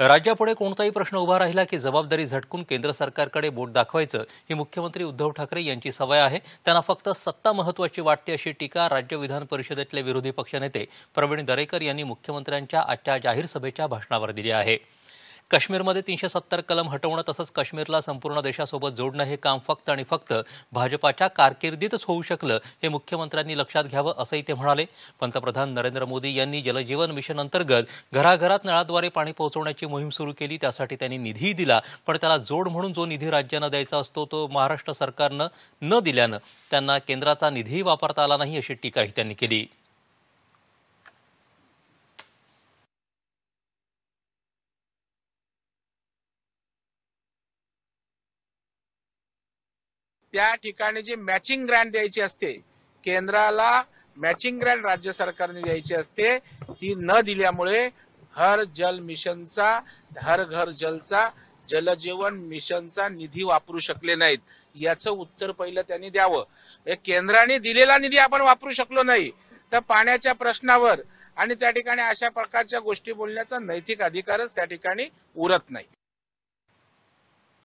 राज्यापुढे कोणताही प्रश्न उभा राहिला की जबाबदारी झटकून केंद्र सरकारकडे बोट दाखवायचं ही मुख्यमंत्री उद्धव ठाकरे यांची सवय आहे त्यांना फक्त सत्ता महत्वाची वाटते अशी टीका राज्य विधान परिषदेतले विरोधी पक्षनेते प्रवीण दरेकर यांनी मुख्यमंत्र्यांच्या आजच्या जाहीर सभेच्या भाषणावर दिली आहे काश्मीरमध्ये तीनशे सत्तर कलम हटवणं तसंच काश्मीरला संपूर्ण देशासोबत जोडणं हे काम फक्त आणि फक्त भाजपाच्या कारकिर्दीतच होऊ शकलं हे मुख्यमंत्र्यांनी लक्षात घ्यावं असंही ते म्हणाले पंतप्रधान नरेंद्र मोदी यांनी जलजीवन मिशन अंतर्गत घराघरात नळाद्वारे पाणी पोहोचवण्याची मोहीम सुरू केली त्यासाठी त्यांनी निधीही दिला पण त्याला जोड म्हणून जो निधी राज्यानं द्यायचा असतो तो महाराष्ट्र सरकारनं न दिल्यानं त्यांना केंद्राचा निधीही वापरता आला नाही अशी टीकाही त्यांनी केली त्या ठिकाणी जी मॅचिंग ग्रँट द्यायची असते केंद्राला मॅचिंग ग्रँट राज्य सरकारने द्यायची असते ती न दिल्यामुळे हर जल मिशनचा हर घर जलचा जलजीवन मिशनचा निधी वापरू शकले नाहीत याचं उत्तर पहिलं त्यांनी द्यावं म्हणजे केंद्राने दिलेला निधी आपण वापरू शकलो नाही तर पाण्याच्या प्रश्नावर आणि त्या ठिकाणी अशा प्रकारच्या गोष्टी बोलण्याचा नैतिक अधिकारच त्या ठिकाणी उरत नाही